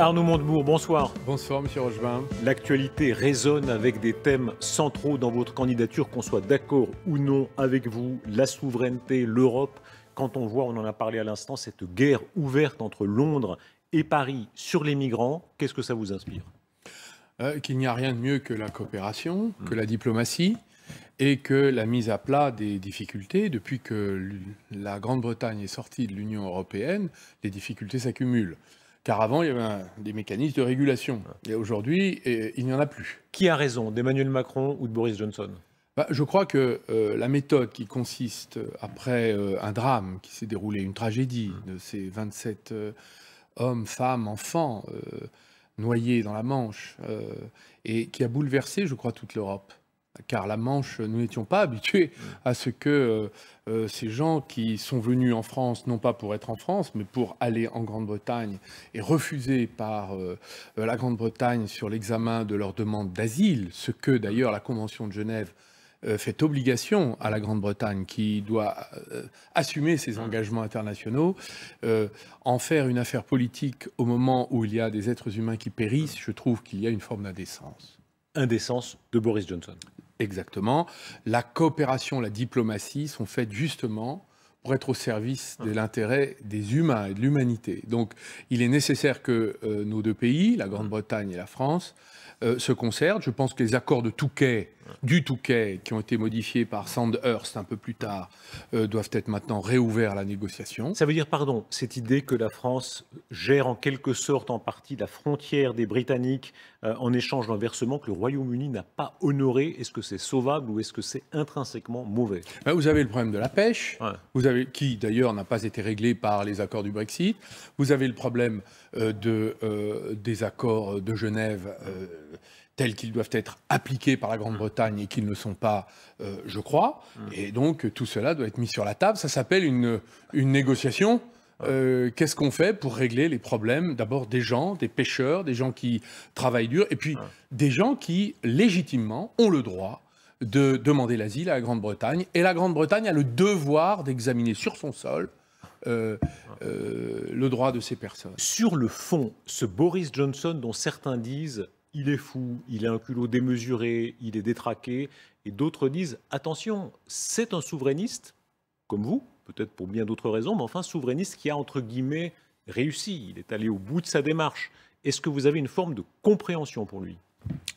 Arnaud Montebourg, bonsoir. Bonsoir, monsieur Rochevin. L'actualité résonne avec des thèmes centraux dans votre candidature, qu'on soit d'accord ou non avec vous, la souveraineté, l'Europe. Quand on voit, on en a parlé à l'instant, cette guerre ouverte entre Londres et Paris sur les migrants, qu'est-ce que ça vous inspire euh, Qu'il n'y a rien de mieux que la coopération, hmm. que la diplomatie et que la mise à plat des difficultés, depuis que la Grande-Bretagne est sortie de l'Union européenne, les difficultés s'accumulent. Car avant, il y avait des mécanismes de régulation. Et aujourd'hui, il n'y en a plus. Qui a raison, d'Emmanuel Macron ou de Boris Johnson bah, Je crois que euh, la méthode qui consiste, après euh, un drame qui s'est déroulé, une tragédie mm. de ces 27 euh, hommes, femmes, enfants noyés dans la Manche, et qui a bouleversé, je crois, toute l'Europe, car la Manche, nous n'étions pas habitués à ce que euh, euh, ces gens qui sont venus en France, non pas pour être en France, mais pour aller en Grande-Bretagne et refusés par euh, la Grande-Bretagne sur l'examen de leur demande d'asile, ce que d'ailleurs la Convention de Genève fait obligation à la Grande-Bretagne, qui doit assumer ses mmh. engagements internationaux, en faire une affaire politique au moment où il y a des êtres humains qui périssent, je trouve qu'il y a une forme d'indécence indécence de Boris Johnson. Exactement. La coopération, la diplomatie sont faites justement pour être au service de ah. l'intérêt des humains et de l'humanité. Donc il est nécessaire que euh, nos deux pays, la mm. Grande-Bretagne et la France, euh, se concertent. Je pense que les accords de Touquet, du Touquet, qui ont été modifiés par Sandhurst un peu plus tard, euh, doivent être maintenant réouverts à la négociation. Ça veut dire, pardon, cette idée que la France gère en quelque sorte en partie la frontière des Britanniques euh, en échange d'un versement que le Royaume-Uni n'a pas honoré. Est-ce que c'est sauvable ou est-ce que c'est intrinsèquement mauvais ben, Vous avez le problème de la pêche, qui d'ailleurs n'a pas été réglé par les accords du Brexit. Vous avez le problème euh, euh, des accords de Genève. tels qu'ils doivent être appliqués par la Grande-Bretagne et qu'ils ne sont pas, je crois. Mm. Et donc tout cela doit être mis sur la table. Ça s'appelle une négociation euh, qu'est-ce qu'on fait pour régler les problèmes d'abord des gens, des pêcheurs, des gens qui travaillent dur, et puis des gens qui, légitimement, ont le droit de demander l'asile à la Grande-Bretagne. Et la Grande-Bretagne a le devoir d'examiner sur son sol euh, euh, le droit de ces personnes. Sur le fond, ce Boris Johnson dont certains disent il est fou, il a un culot démesuré, il est détraqué, et d'autres disent attention, c'est un souverainiste comme vous, peut-être pour bien d'autres raisons, mais enfin souverainiste qui a, entre guillemets, réussi. Il est allé au bout de sa démarche. Est-ce que vous avez une forme de compréhension pour lui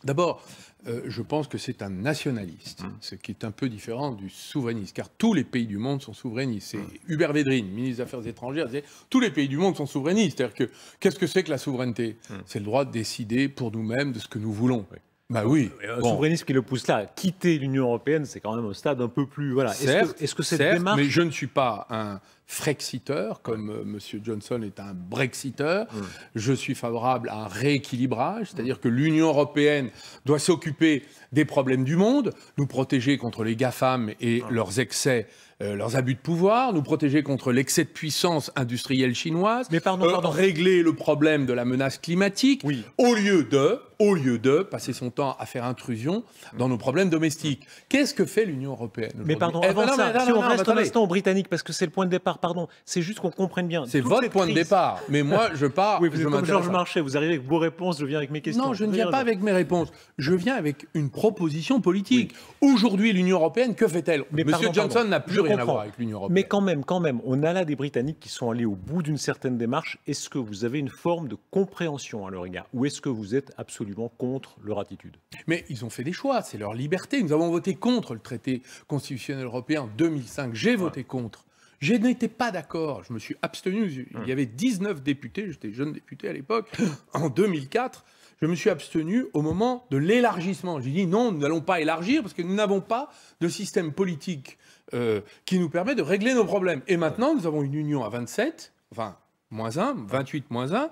D'abord, euh, je pense que c'est un nationaliste, hum. ce qui est un peu différent du souverainiste, car tous les pays du monde sont souverainistes. C'est hum. Hubert Védrine, ministre des Affaires étrangères, disait tous les pays du monde sont souverainistes. C'est-à-dire que qu'est-ce que c'est que la souveraineté hum. C'est le droit de décider pour nous-mêmes de ce que nous voulons. Bah oui. Euh, un souverainisme qui le pousse là. Quitter l'Union européenne, c'est quand même un stade un peu plus. Voilà. Est-ce que, est cette démarche. Mais je ne suis pas un frexiteur, comme euh, M. Johnson est un brexiteur. Je suis favorable à un rééquilibrage, c'est-à-dire que l'Union européenne doit s'occuper des problèmes du monde, nous protéger contre les GAFAM et leurs excès euh, leurs abus de pouvoir, nous protéger contre l'excès de puissance industrielle chinoise, mais pardon, pardon. régler le problème de la menace climatique, au lieu de au lieu de passer son temps à faire intrusion dans nos problèmes domestiques. Qu'est-ce que fait l'Union européenne Mais pardon, eh, avant ça, si on reste un instant aux Britanniques, parce que c'est le point de départ, pardon, c'est juste qu'on comprenne bien. C'est votre point de départ, mais moi je pars. oui, vous êtes comme Georges Marchais, vous arrivez avec vos réponses, je viens avec mes questions. Non, je ne viens pas avec mes réponses, je viens avec une proposition politique. Aujourd'hui, l'Union européenne, que fait-elle Monsieur Johnson n'a plus rien à voir avec l'Union européenne. Mais quand même, quand même, on a là des Britanniques qui sont allés au bout d'une certaine démarche. Est-ce que vous avez une forme de compréhension à leur égard Ou est-ce que vous êtes absolument absolument contre leur attitude. Mais ils ont fait des choix, c'est leur liberté. Nous avons voté contre le traité constitutionnel européen en 2005. J'ai voté contre. Je n'étais pas d'accord, je me suis abstenu. Il y hmm. avait 19 députés, j'étais jeune député à l'époque, en 2004. Je me suis abstenu au moment de l'élargissement. J'ai dit non, nous n'allons pas élargir parce que nous n'avons pas de système politique euh, qui nous permet de régler nos problèmes. Et maintenant, nous avons une union à 27, enfin, moins 1, 28 moins 1,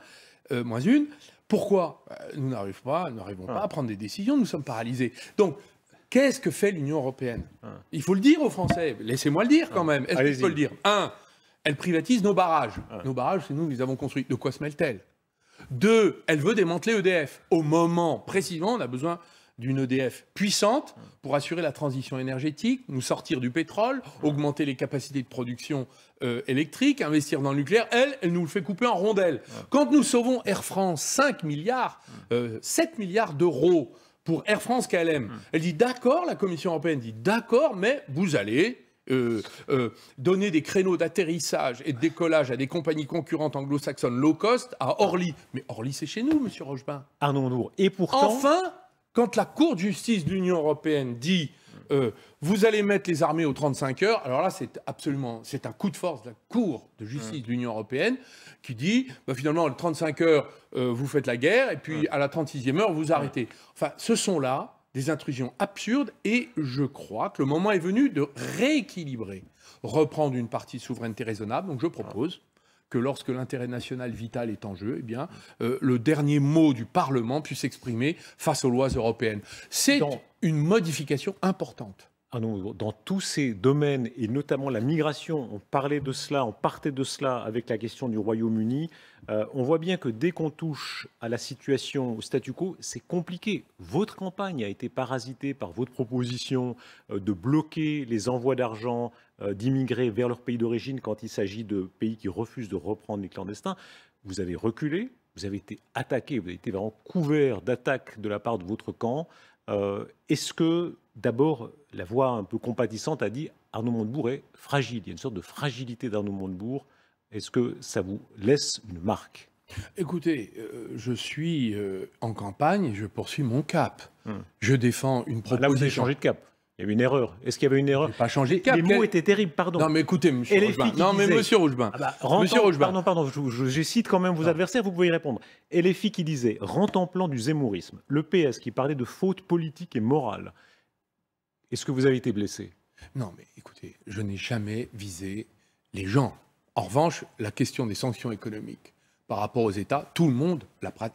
euh, moins 1, pourquoi euh, Nous n'arrivons pas, n'arrivons pas à ah. prendre des décisions, nous sommes paralysés. Donc, qu'est-ce que fait l'Union européenne ah. Il faut le dire aux Français. Laissez-moi le dire quand ah. même. Est-ce qu'il faut le dire Un, elle privatise nos barrages. Nos barrages, c'est nous qui les avons construits. De quoi se mêle-t-elle Deux, elle veut démanteler EDF. Au moment, précisément, on a besoin d'une EDF puissante pour assurer la transition énergétique, nous sortir du pétrole, augmenter les capacités de production euh, électrique, investir dans le nucléaire, elle, elle nous le fait couper en rondelles. Quand nous sauvons Air France 5 milliards, 7 mm. euh, milliards d'euros pour Air France KLM, mm. elle dit d'accord, la Commission européenne dit d'accord, mais vous allez euh, donner des créneaux d'atterrissage et de décollage à des compagnies concurrentes anglo-saxonnes low cost à Orly. Mais Orly, c'est chez nous, monsieur Rochebin. non Nour. Et pourtant. Enfin, quand la Cour de justice de l'Union européenne dit euh, vous allez mettre les armées aux 35 heures. Alors là, c'est absolument, c'est un coup de force de la Cour de justice mmh. de l'Union européenne qui dit, bah, finalement, le 35 heures, euh, vous faites la guerre, et puis à la 36e heure, vous arrêtez. Enfin, ce sont là des intrusions absurdes, et je crois que le moment est venu de rééquilibrer, reprendre une partie de souveraineté raisonnable. Donc je propose que lorsque l'intérêt national vital est en jeu, eh bien, euh, le dernier mot du Parlement puisse s'exprimer face aux lois européennes. C'est une modification importante. Ah dans tous ces domaines, et notamment la migration, on parlait de cela, on partait de cela avec la question du Royaume-Uni, euh, on voit bien que dès qu'on touche à la situation, au statu quo, c'est compliqué. Votre campagne a été parasitée par votre proposition euh, de bloquer les envois d'argent euh, d'immigrés vers leur pays d'origine quand il s'agit de pays qui refusent de reprendre les clandestins. Vous avez reculé, vous avez été attaqué, vous avez été vraiment couvert d'attaques de la part de votre camp. Est-ce que d'abord, la voix un peu compatissante a dit Arnaud Montebourg est fragile. Il y a une sorte de fragilité d'Arnaud Montebourg. Est-ce que ça vous laisse une marque Écoutez, euh, je suis euh, en campagne et je poursuis mon cap. Hmm. Je défends une proposition. Là, vous avez changé de cap. Il y eu une erreur. Est-ce qu'il y avait une erreur Pas changé. De cap. Les mots étaient terribles, pardon. Non, mais écoutez, monsieur Rougebin. Non, mais monsieur Rougebin. Ah bah, monsieur Rougebin. Pardon, pardon, je, cite quand même vos adversaires, vous pouvez y répondre. filles qui disait, plan du zémourisme, le PS qui parlait de faute politique et morale, est-ce que vous avez été blessé Non, mais écoutez, je n'ai jamais visé les gens. En revanche, la question des sanctions économiques par rapport aux États, tout le monde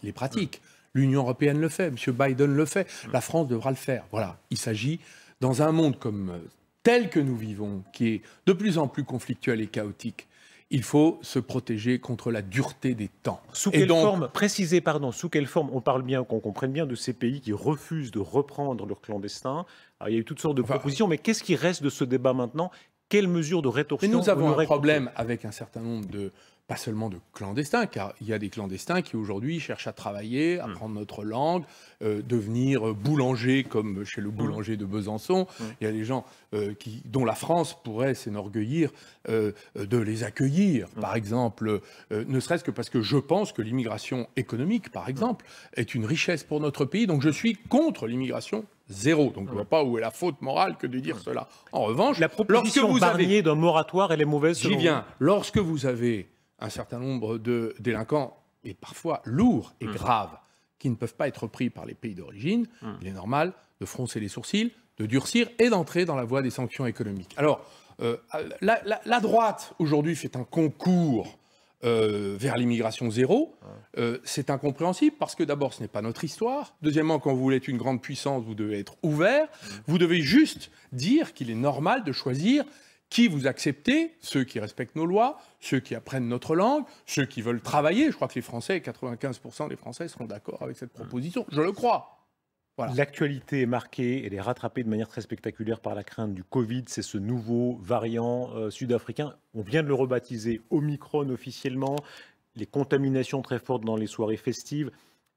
les pratique. L'Union européenne le fait, M. Biden le fait, la France devra le faire. Voilà, il s'agit, dans un monde euh, tel que nous vivons, qui est de plus en plus conflictuel et chaotique, il faut se protéger contre la dureté des temps. Sous quelle forme, précisez, pardon, sous quelle forme, on parle bien, qu'on comprenne bien de ces pays qui refusent de reprendre leurs clandestins. il y a eu toutes sortes de propositions, mais qu'est-ce qui reste de ce débat maintenant Quelles mesures de rétorsion Mais nous avons un problème avec un certain nombre de pas seulement de clandestins, car il y a des clandestins qui aujourd'hui cherchent à travailler, à hmm. notre langue, euh, devenir boulanger comme chez le hmm. boulanger de Besançon. Hmm. Il y a des gens euh, qui, dont la France pourrait s'enorgueillir euh, de les accueillir, par exemple, ne serait-ce que parce que je pense que l'immigration économique, par exemple, est une richesse pour notre pays, donc je suis contre l'immigration zéro. Donc je ne vois pas où est la faute morale que de dire cela. En revanche, la proposition lorsque vous Barnier d'un moratoire, et les mauvaise. J'y viens. Lorsque vous avez un certain nombre de délinquants, et parfois lourds et mmh. graves, qui ne peuvent pas être pris par les pays d'origine, mmh. il est normal de froncer les sourcils, de durcir et d'entrer dans la voie des sanctions économiques. Alors, euh, la, droite, aujourd'hui, fait un concours euh, vers l'immigration zéro. Mmh. Euh, c'est incompréhensible parce que d'abord, ce n'est pas notre histoire. Deuxièmement, quand vous voulez être une grande puissance, vous devez être ouvert. Vous devez juste dire qu'il est normal de choisir qui vous acceptez, ceux qui respectent nos lois, ceux qui apprennent notre langue, ceux qui veulent travailler. Je crois que les Français, 95% des Français seront d'accord avec cette proposition. Je le crois. L'actualité est marquée, elle est rattrapée de manière très spectaculaire par la crainte du Covid. C'est ce nouveau variant euh, sud-africain. On vient de le rebaptiser Omicron officiellement. Les contaminations très fortes dans les soirées festives.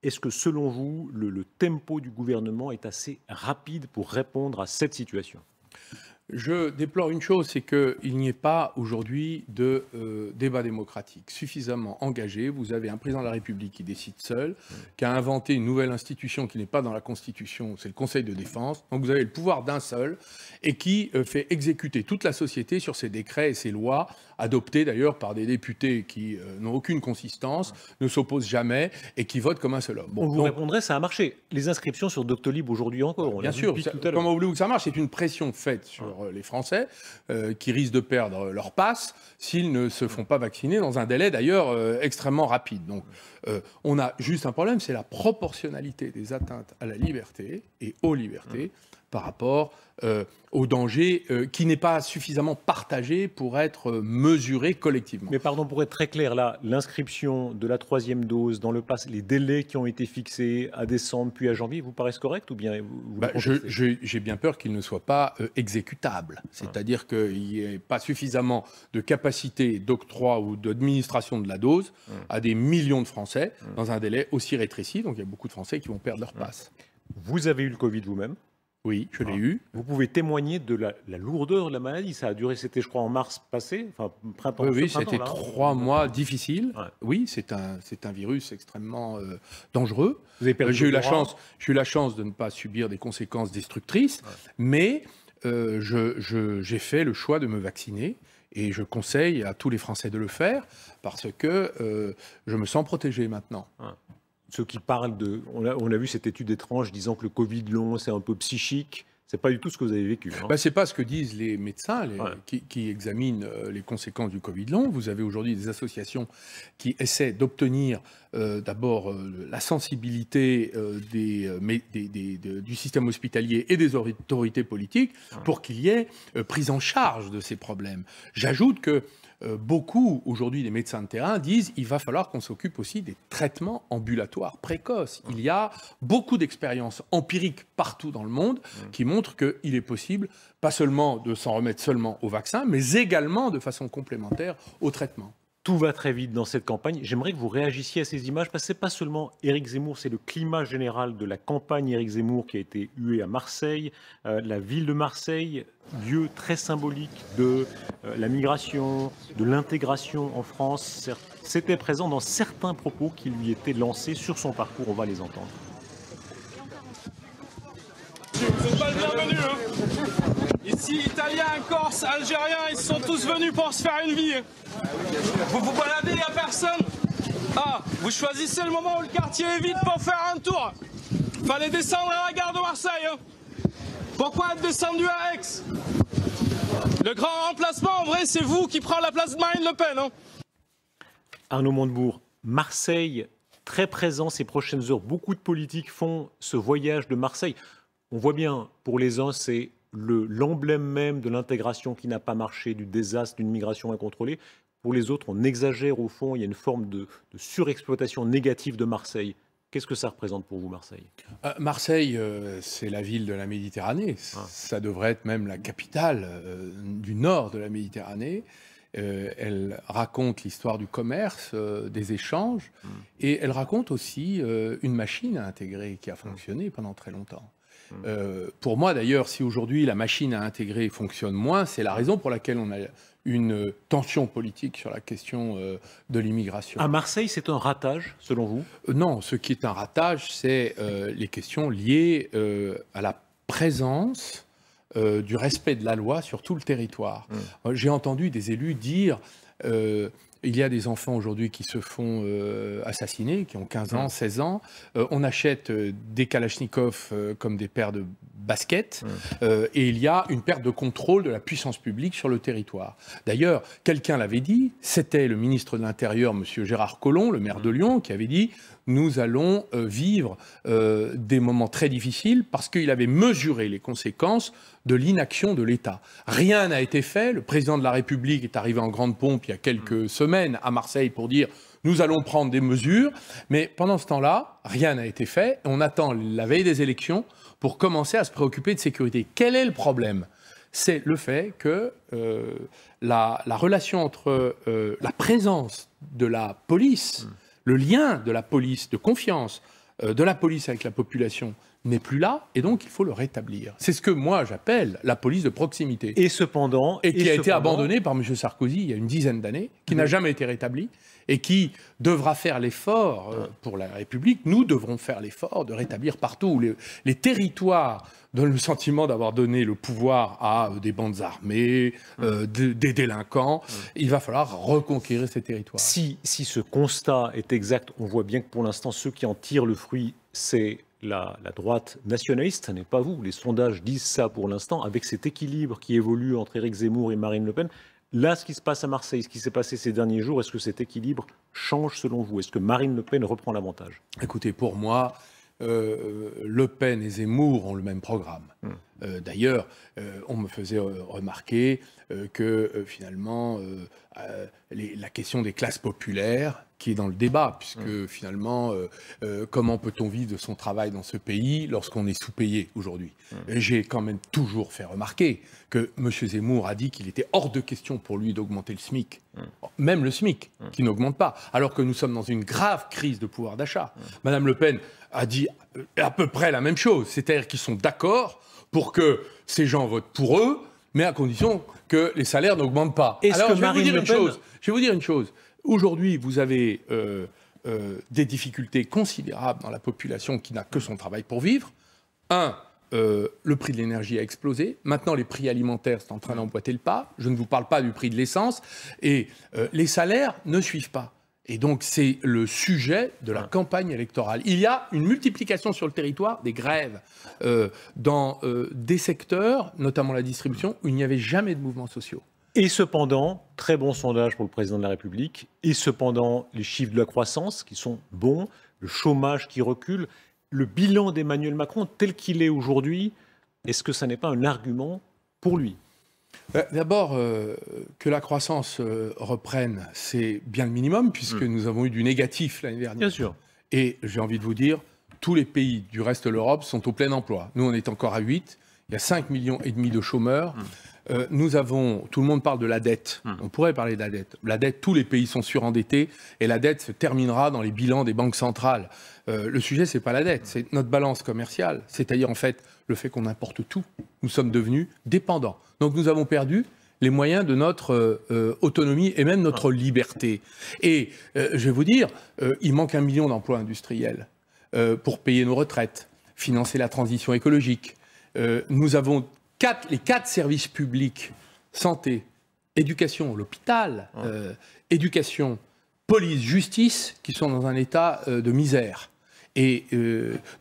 Est-ce que, selon vous, le, le tempo du gouvernement est assez rapide pour répondre à cette situation je déplore une chose, c'est qu'il n'y ait pas aujourd'hui de euh, débat démocratique suffisamment engagé. Vous avez un président de la République qui décide seul, qui a inventé une nouvelle institution qui n'est pas dans la Constitution, c'est le Conseil de défense. Donc vous avez le pouvoir d'un seul et qui euh, fait exécuter toute la société sur ses décrets et ses lois adopté d'ailleurs par des députés qui euh, n'ont aucune consistance, ne s'opposent jamais et qui votent comme un seul homme. on vous répondrait, ça a marché. Les inscriptions sur Doctolib aujourd'hui encore, Bien sûr, comment voulez-vous que ça marche C'est une pression faite sur hein. euh, les Français euh, qui risquent de perdre leur passe s'ils ne se font pas vacciner dans un délai d'ailleurs extrêmement rapide. Donc on a juste un problème, c'est la proportionnalité des atteintes à la liberté et aux libertés. Hein par rapport euh, au danger euh, qui n'est pas suffisamment partagé pour être euh, mesuré collectivement. Mais pardon, pour être très clair, là, l'inscription de la troisième dose dans le pass, les délais qui ont été fixés à décembre puis à janvier, vous paraissent corrects ou bien bah, J'ai bien peur qu'il ne soit pas exécutable. Ah. c'est-à-dire qu'il n'y ait pas suffisamment de capacité d'octroi ou d'administration de la dose ah. à des millions de Français ah. dans un délai aussi rétréci, donc il y a beaucoup de Français qui vont perdre leur passe. Vous avez eu le Covid vous-même oui, je l'ai ah. eu. Vous pouvez témoigner de la, lourdeur de la maladie. Ça a duré, c'était je crois en mars passé, enfin printemps. Oui, oui c'était hein. trois mois difficiles. Oui, c'est un, un virus extrêmement euh, dangereux. j'ai eu la chance, j'ai eu la chance de ne pas subir des conséquences destructrices, mais euh, j'ai fait le choix de me vacciner. Et je conseille à tous les Français de le faire parce que euh, je me sens protégé maintenant ceux qui parlent de. On a, on a, vu cette étude étrange disant que le Covid long, c'est un peu psychique. C'est pas du tout ce que vous avez vécu. Ce hein. n'est bah, c'est pas ce que disent les médecins qui, examinent euh, les conséquences du Covid long. Vous avez aujourd'hui des associations qui essaient d'obtenir euh, d'abord euh, la sensibilité des, du système hospitalier et des autorités politiques pour qu'il y ait prise en charge de ces problèmes. J'ajoute que euh, beaucoup aujourd'hui des médecins de terrain disent il va falloir qu'on s'occupe aussi des traitements ambulatoires précoces. Il y a beaucoup d'expériences empiriques partout dans le monde qui montrent qu'il est possible pas seulement de s'en remettre seulement au vaccin, mais également de façon complémentaire au traitement. Tout va très vite dans cette campagne. J'aimerais que vous réagissiez à ces images parce que c'est pas seulement Éric Zemmour, c'est le climat général de la campagne Éric Zemmour qui a été hué à Marseille, euh, la ville de Marseille, lieu très symbolique de euh, la migration, de l'intégration en France. C'était présent dans certains propos qui lui étaient lancés sur son parcours. On va les entendre. Ici, Italiens, Corses, Algériens, ils sont tous venus pour se faire une vie. Vous vous baladez, il n'y a personne. Ah, vous choisissez le moment où le quartier est vide pour faire un tour. Fallait descendre à la gare de Marseille. Hein. Pourquoi être descendu à Aix Le grand remplacement, en vrai, c'est vous qui prend la place de Marine Le Pen. Hein. Arnaud Montebourg, Marseille très présent ces prochaines heures. Beaucoup de politiques font ce voyage de Marseille. On voit bien, pour les uns, c'est l'emblème même de l'intégration qui n'a pas marché, du désastre, d'une migration incontrôlée. Pour les autres, on exagère au fond, il y a une forme de, surexploitation négative de Marseille. Qu'est-ce que ça représente pour vous, Marseille euh, Marseille, euh, c'est la ville de la Méditerranée. Ah. Ça devrait être même la capitale euh, du nord de la Méditerranée. elle raconte l'histoire du commerce, des échanges, hmm. et elle raconte aussi une machine à intégrer qui a hmm. fonctionné pendant très longtemps. Mmh. Euh, pour moi, d'ailleurs, si aujourd'hui la machine à intégrer fonctionne moins, c'est la raison pour laquelle on a une tension politique sur la question euh, de l'immigration. À Marseille, c'est un ratage, selon vous euh, Non, ce qui est un ratage, c'est les questions liées à la présence du respect de la loi sur tout le territoire. Mmh. J'ai entendu des élus dire... Il y a des enfants aujourd'hui qui se font euh, assassiner, qui ont 15 ans, 16 ans. Euh, on achète euh, des kalachnikovs comme des paires de baskets. et il y a une perte de contrôle de la puissance publique sur le territoire. D'ailleurs, quelqu'un l'avait dit, c'était le ministre de l'Intérieur, M. Gérard Collomb, le maire de Lyon, qui avait dit nous allons vivre des moments très difficiles parce qu'il avait mesuré les conséquences de l'inaction de l'État. Rien n'a été fait. Le président de la République est arrivé en grande pompe il y a quelques mm. semaines à Marseille pour dire nous allons prendre des mesures. Mais pendant ce temps-là, rien n'a été fait. On attend la veille des élections pour commencer à se préoccuper de sécurité. Quel est le problème C'est le fait que euh, la, relation entre euh, la présence de la police, mm. le lien de la police de confiance, euh, de la police avec la population n'est plus là et donc il faut le rétablir. C'est ce que moi j'appelle la police de proximité. Et cependant. Et qui a été abandonnée par M. Sarkozy il y a une dizaine d'années, qui n'a jamais été rétablie et qui devra faire l'effort euh, ah. pour la République. Nous devrons faire l'effort de rétablir partout les, les territoires donnent le sentiment d'avoir donné le pouvoir à euh, des bandes armées, ah. euh, des délinquants. Ah. Il va falloir reconquérir ces territoires. Si, si ce constat est exact, on voit bien que pour l'instant, ceux qui en tirent le fruit, c'est la, droite nationaliste, ce n'est pas vous. Les sondages disent ça pour l'instant, avec cet équilibre qui évolue entre Éric Zemmour et Marine Le Pen. Là, ce qui se passe à Marseille, ce qui s'est passé ces derniers jours, est-ce que cet équilibre change selon vous Est-ce que Marine Le Pen reprend l'avantage Écoutez, pour moi, euh, Le Pen et Zemmour ont le même programme. Hmm. Euh, d'ailleurs, euh, on me faisait euh, remarquer que finalement, la question des classes populaires, qui est dans le débat, puisque mmh. finalement, comment peut-on vivre de son travail dans ce pays lorsqu'on est sous-payé aujourd'hui mmh. J'ai quand même toujours fait remarquer que M. Zemmour a dit qu'il était hors de question pour lui d'augmenter le SMIC, mmh. même le SMIC, qui n'augmente pas, alors que nous sommes dans une grave crise de pouvoir d'achat. Madame Le Pen a dit euh, à peu près la même chose. C'est-à-dire qu'ils sont d'accord pour que ces gens votent pour eux, mais à condition que les salaires n'augmentent pas. Alors, je, vais vous dire une chose. je vais vous dire une chose. Aujourd'hui, vous avez euh, euh, des difficultés considérables dans la population qui n'a que son travail pour vivre. Un, le prix de l'énergie a explosé. Maintenant, les prix alimentaires sont en train d'emboîter le pas. Je ne vous parle pas du prix de l'essence. Et les salaires ne suivent pas. Et donc, c'est le sujet de la campagne électorale. Il y a une multiplication sur le territoire des grèves euh, dans euh, des secteurs, notamment la distribution, où il n'y avait jamais de mouvements sociaux. Et cependant, très bon sondage pour le président de la République, et cependant, les chiffres de la croissance qui sont bons, le chômage qui recule, le bilan d'Emmanuel Macron tel qu'il est aujourd'hui, est-ce que ça n'est pas un argument pour lui bah, d'abord, euh, que la croissance euh, reprenne, c'est bien le minimum, puisque hmm. nous avons eu du négatif l'année dernière. Bien sûr. Et j'ai envie de vous dire, tous les pays du reste de l'Europe sont au plein emploi. Nous, on est encore à 8. Il y a 5,5 millions et demi de chômeurs. Hmm. Euh, nous avons, tout le monde parle de la dette. Hmm. On pourrait parler de la dette. La dette, tous les pays sont surendettés et la dette se terminera dans les bilans des banques centrales. le sujet, n'est pas la dette, c'est notre balance commerciale. C'est-à-dire, en fait, le fait qu'on importe tout. Nous sommes devenus dépendants. Donc nous avons perdu les moyens de notre euh, euh, autonomie et même notre liberté. Et euh, je vais vous dire, il manque un million d'emplois industriels pour payer nos retraites, financer la transition écologique. nous avons les quatre services publics, santé, éducation, l'hôpital, hein. éducation, police, justice, qui sont dans un état de misère. Et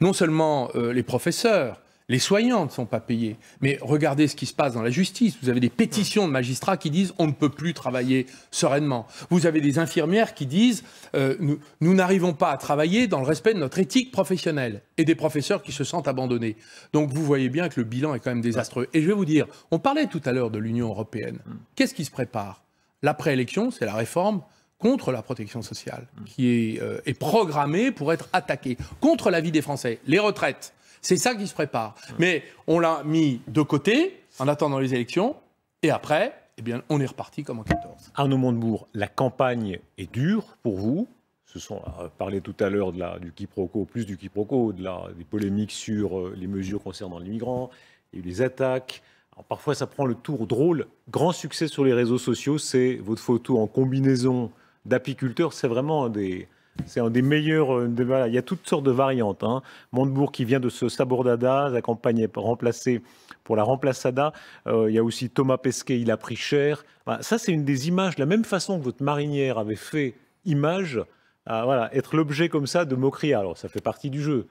non seulement les professeurs, les soignants ne sont pas payés. Mais regardez ce qui se passe dans la justice. Vous avez des pétitions de magistrats qui disent on ne peut plus travailler sereinement. Vous avez des infirmières qui disent euh, nous n'arrivons pas à travailler dans le respect de notre éthique professionnelle. Et des professeurs qui se sentent abandonnés. Donc vous voyez bien que le bilan est quand même désastreux. Et je vais vous dire, on parlait tout à l'heure de l'Union européenne. Qu'est-ce qui se prépare La préélection, c'est la réforme contre la protection sociale, qui est, euh, est programmée pour être attaquée, contre la vie des Français, les retraites, c'est ça qui se prépare. Mais on l'a mis de côté en attendant les élections. Et après, eh bien, on est reparti comme en 14. Arnaud Montebourg, la campagne est dure pour vous. Ce sont euh, parlé tout à l'heure du quiproquo, plus du quiproquo, de des polémiques sur euh, les mesures concernant les migrants, il les attaques. parfois, ça prend le tour drôle. Grand succès sur les réseaux sociaux, c'est votre photo en combinaison d'apiculteur. C'est vraiment des, c'est un des meilleurs euh, Il y a toutes sortes de variantes. mondebourg hein. Montebourg qui vient de ce Sabordada, la campagne remplacée pour la remplaçada. Euh, il y a aussi Thomas Pesquet, il a pris cher. ça, c'est une des images. la même façon que votre marinière avait fait image, à, euh, voilà, être l'objet comme ça de moquerie. Alors, ça fait partie du jeu.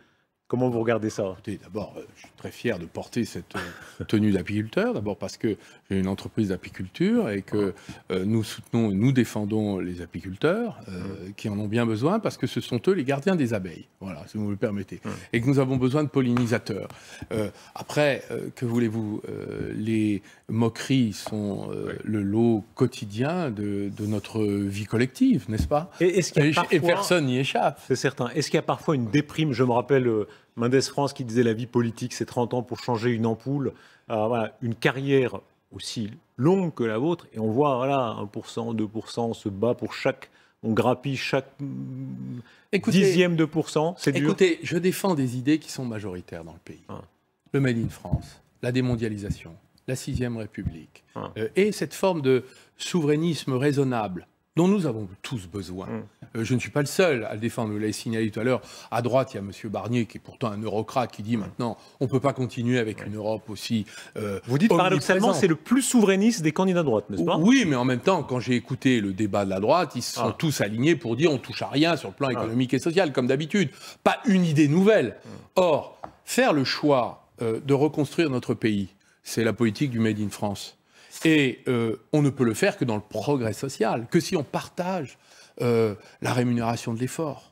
Comment vous regardez ça D'abord, euh, je suis très fier de porter cette euh, tenue d'apiculteur, d'abord parce que j'ai une entreprise d'apiculture et que euh, nous soutenons, nous défendons les apiculteurs mmh. qui en ont bien besoin parce que ce sont eux les gardiens des abeilles, voilà, si vous me le permettez, mmh. et que nous avons besoin de pollinisateurs. après, que voulez-vous Les moqueries sont le lot quotidien de, notre vie collective, n'est-ce pas et, -ce et, personne n'y échappe. C'est certain. Est-ce qu'il y a parfois une déprime Je me rappelle Mendes France qui disait la vie politique, c'est 30 ans pour changer une ampoule. Euh, une carrière aussi longue que la vôtre. Et on voit, voilà, 1%, 2%, on se bat pour chaque. On grappille chaque mm, dixième de pourcent. C'est Écoutez, je défends des idées qui sont majoritaires dans le pays. Ah. Le Made in France, la démondialisation, la sixième République, ah. euh, et cette forme de souverainisme raisonnable dont nous avons tous besoin. Mm. Euh, je ne suis pas le seul à le défendre, vous l'avez signalé tout à l'heure. À droite, il y a M. Barnier, qui est pourtant un eurocrate, qui dit mm. maintenant, on ne peut pas continuer avec une Europe aussi. Euh, vous dites paradoxalement, c'est le plus souverainiste des candidats de droite, n'est-ce pas Oui, mais en même temps, quand j'ai écouté le débat de la droite, ils se sont ah. tous alignés pour dire on touche à rien sur le plan ah. économique et social, comme d'habitude. Pas une idée nouvelle. Mm. Or, faire le choix euh, de reconstruire notre pays, c'est la politique du Made in France. Et euh, on ne peut le faire que dans le progrès social, que si on partage euh, la rémunération de l'effort.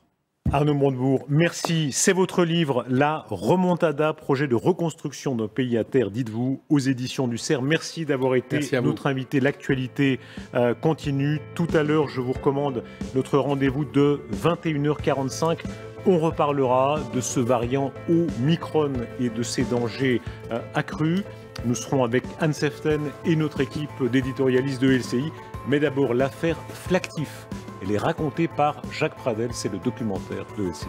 Arnaud Montebourg, merci. C'est votre livre, La Remontada, projet de reconstruction d'un pays à terre, dites-vous, aux éditions du CERF. Merci d'avoir été notre invité. L'actualité euh, continue. Tout à l'heure, je vous recommande notre rendez-vous de 21h45. On reparlera de ce variant Omicron et de ses dangers accrus. Nous serons avec Anne Seften et notre équipe d'éditorialistes de LCI. Mais d'abord, l'affaire Flactif. Elle est racontée par Jacques Pradel. C'est le documentaire de LCI.